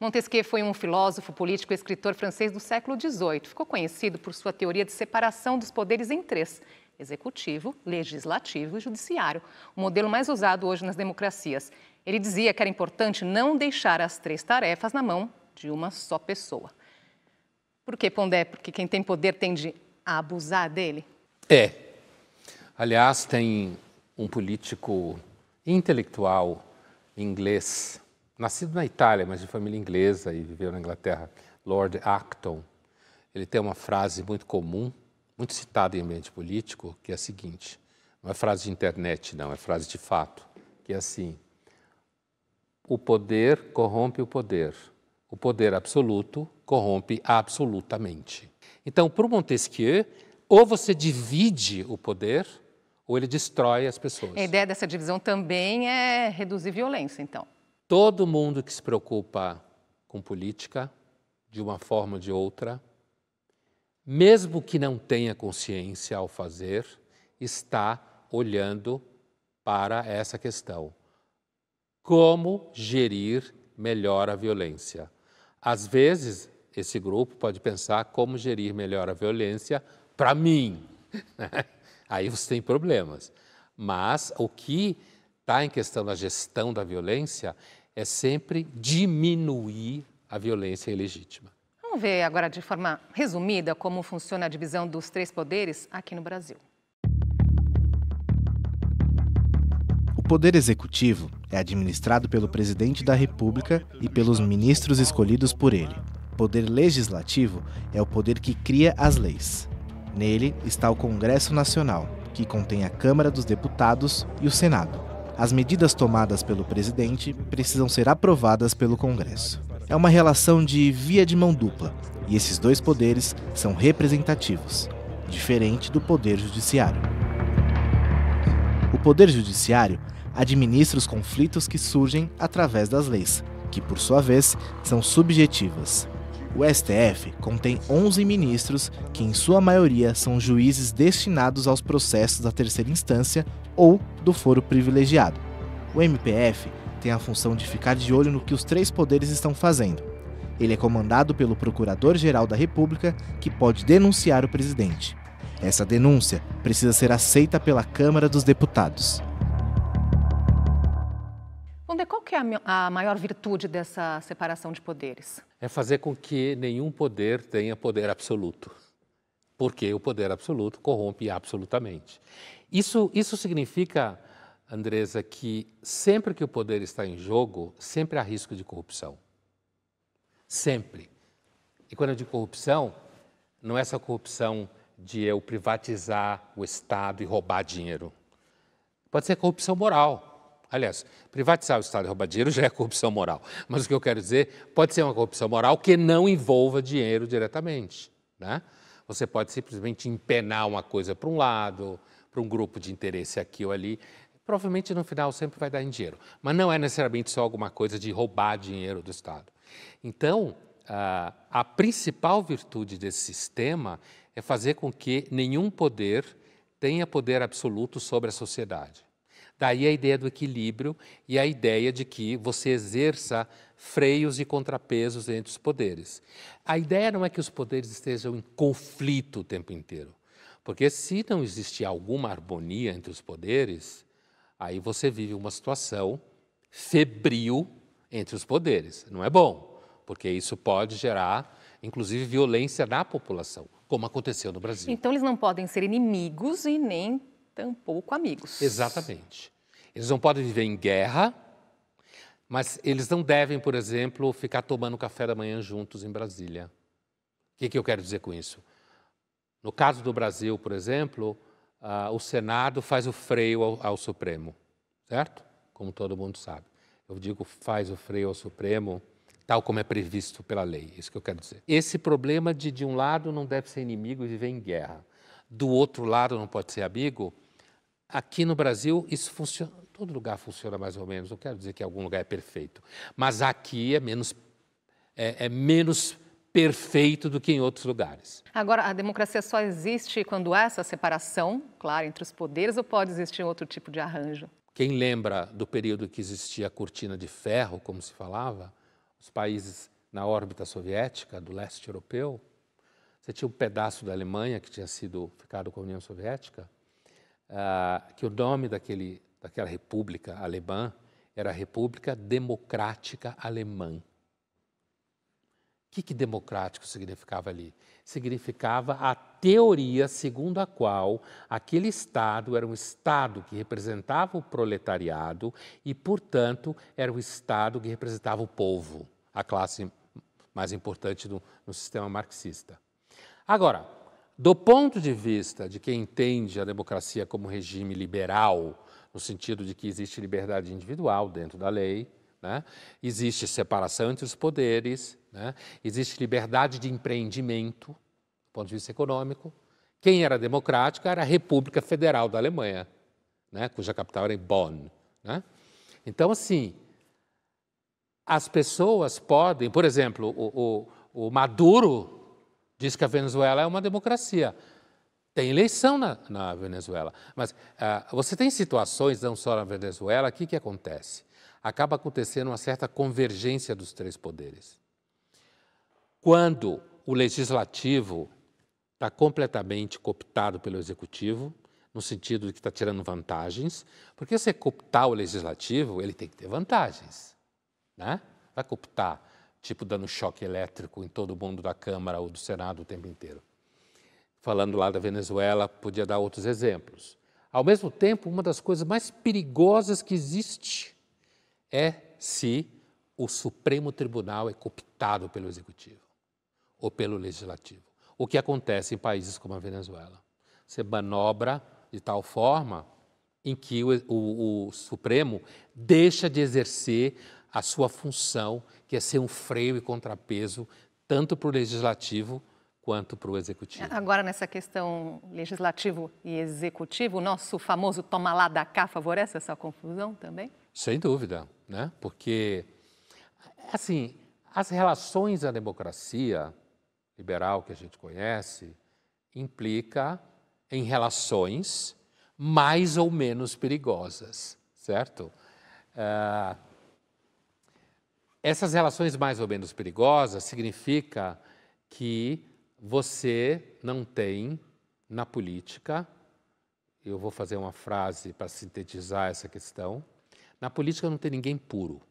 Montesquieu foi um filósofo, político e escritor francês do século XVIII. Ficou conhecido por sua teoria de separação dos poderes em três: executivo, legislativo e judiciário, o modelo mais usado hoje nas democracias. Ele dizia que era importante não deixar as três tarefas na mão de uma só pessoa. Por que, Pondé? Porque quem tem poder tende a abusar dele? É. Aliás, tem um político intelectual inglês nascido na Itália, mas de família inglesa e viveu na Inglaterra, Lord Acton, ele tem uma frase muito comum, muito citada em ambiente político, que é a seguinte: não é frase de internet, não, é frase de fato, que é assim: o poder corrompe o poder, o poder absoluto corrompe absolutamente. Então, para Montesquieu, ou você divide o poder ou ele destrói as pessoas. A ideia dessa divisão também é reduzir violência, então. Todo mundo que se preocupa com política, de uma forma ou de outra, mesmo que não tenha consciência ao fazer, está olhando para essa questão. Como gerir melhor a violência? Às vezes, esse grupo pode pensar como gerir melhor a violência para mim. Né? Aí você tem problemas. Mas o que está em questão da gestão da violência é sempre diminuir a violência ilegítima. Vamos ver agora de forma resumida como funciona a divisão dos três poderes aqui no Brasil. O poder executivo é administrado pelo presidente da República e pelos ministros escolhidos por ele. poder legislativo é o poder que cria as leis. Nele está o Congresso Nacional, que contém a Câmara dos Deputados e o Senado. As medidas tomadas pelo presidente precisam ser aprovadas pelo Congresso. É uma relação de via de mão dupla, e esses dois poderes são representativos, diferente do Poder Judiciário. O Poder Judiciário administra os conflitos que surgem através das leis, que, por sua vez, são subjetivas. O STF contém 11 ministros, que em sua maioria são juízes destinados aos processos da terceira instância ou do foro privilegiado. O MPF tem a função de ficar de olho no que os três poderes estão fazendo. Ele é comandado pelo Procurador-Geral da República, que pode denunciar o presidente. Essa denúncia precisa ser aceita pela Câmara dos Deputados qual que é a maior virtude dessa separação de poderes? É fazer com que nenhum poder tenha poder absoluto, porque o poder absoluto corrompe absolutamente. Isso, isso significa, Andresa, que sempre que o poder está em jogo, sempre há risco de corrupção. Sempre. E quando eu digo corrupção, não é só corrupção de eu privatizar o Estado e roubar dinheiro. Pode ser corrupção moral Aliás, privatizar o Estado e roubar dinheiro já é corrupção moral. Mas o que eu quero dizer, pode ser uma corrupção moral que não envolva dinheiro diretamente. Né? Você pode simplesmente empenar uma coisa para um lado, para um grupo de interesse aqui ou ali. Provavelmente no final sempre vai dar em dinheiro. Mas não é necessariamente só alguma coisa de roubar dinheiro do Estado. Então, ah, a principal virtude desse sistema é fazer com que nenhum poder tenha poder absoluto sobre a sociedade. Daí a ideia do equilíbrio e a ideia de que você exerça freios e contrapesos entre os poderes. A ideia não é que os poderes estejam em conflito o tempo inteiro, porque se não existe alguma harmonia entre os poderes, aí você vive uma situação febril entre os poderes. Não é bom, porque isso pode gerar, inclusive, violência na população, como aconteceu no Brasil. Então, eles não podem ser inimigos e nem tampouco amigos. Exatamente. Eles não podem viver em guerra, mas eles não devem, por exemplo, ficar tomando café da manhã juntos em Brasília. O que, que eu quero dizer com isso? No caso do Brasil, por exemplo, uh, o Senado faz o freio ao, ao, Supremo, certo? Como todo mundo sabe. Eu digo faz o freio ao Supremo, tal como é previsto pela lei, é isso que eu quero dizer. Esse problema de, de um lado, não deve ser inimigo e viver em guerra, do outro lado, não pode ser amigo, Aqui no Brasil, isso funciona. Todo lugar funciona mais ou menos. Não quero dizer que algum lugar é perfeito. Mas aqui é menos, é, é menos perfeito do que em outros lugares. Agora, a democracia só existe quando há essa separação, claro, entre os poderes, ou pode existir outro tipo de arranjo? Quem lembra do período que existia a cortina de ferro, como se falava, os países na órbita soviética, do leste europeu, você tinha um pedaço da Alemanha que tinha sido ficado com a União Soviética, ah, que o nome daquele, daquela república alemã era República Democrática Alemã. O que, que democrático significava ali? Significava a teoria segundo a qual aquele Estado era um Estado que representava o proletariado e, portanto, era um Estado que representava o povo, a classe mais importante no sistema marxista. Agora, do ponto de vista de quem entende a democracia como regime liberal, no sentido de que existe liberdade individual dentro da lei, né? existe separação entre os poderes, né? existe liberdade de empreendimento, do ponto de vista econômico. Quem era democrática era a República Federal da Alemanha, né? cuja capital era em Bonn. Né. Então, assim, as pessoas podem, por exemplo, o, o, o Maduro diz que a Venezuela é uma democracia. Tem eleição na, na Venezuela. Mas ah, você tem situações, não só na Venezuela, o que, que acontece? Acaba acontecendo uma certa convergência dos três poderes. Quando o legislativo está completamente cooptado pelo executivo, no sentido de que está tirando vantagens, porque se cooptar o legislativo, ele tem que ter vantagens. Né? Vai cooptar tipo dando choque elétrico em todo mundo da Câmara ou do Senado o tempo inteiro. Falando lá da Venezuela, podia dar outros exemplos. Ao mesmo tempo, uma das coisas mais perigosas que existe é se o Supremo Tribunal é cooptado pelo Executivo ou pelo Legislativo. O que acontece em países como a Venezuela. Você manobra de tal forma em que o, o, o Supremo deixa de exercer a sua função, que é ser um freio e contrapeso tanto para o legislativo quanto para o executivo. Agora, nessa questão legislativo e executivo, o nosso famoso toma lá da cá favorece essa confusão também? Sem dúvida, né? Porque, assim, as relações à democracia liberal que a gente conhece implica em relações mais ou menos perigosas, certo? Uh, essas relações mais ou menos perigosas significa que você não tem na política, eu vou fazer uma frase para sintetizar essa questão. Na política não tem ninguém puro.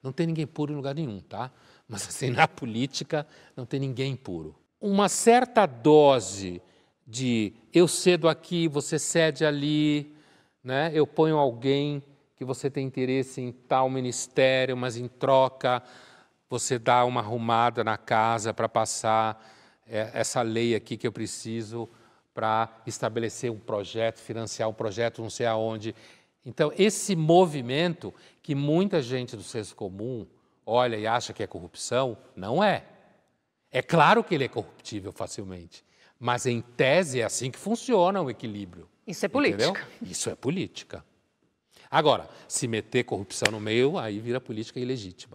Não tem ninguém puro em lugar nenhum, tá? Mas assim, na política não tem ninguém puro. Uma certa dose de eu cedo aqui, você cede ali, né? Eu ponho alguém que você tem interesse em tal ministério, mas em troca você dá uma arrumada na casa para passar é, essa lei aqui que eu preciso para estabelecer um projeto, financiar um projeto, não sei aonde. Então, esse movimento que muita gente do senso comum olha e acha que é corrupção, não é. É claro que ele é corruptível facilmente, mas em tese é assim que funciona o equilíbrio. Isso é política. Entendeu? Isso é política. Agora, se meter corrupção no meio, aí vira política ilegítima.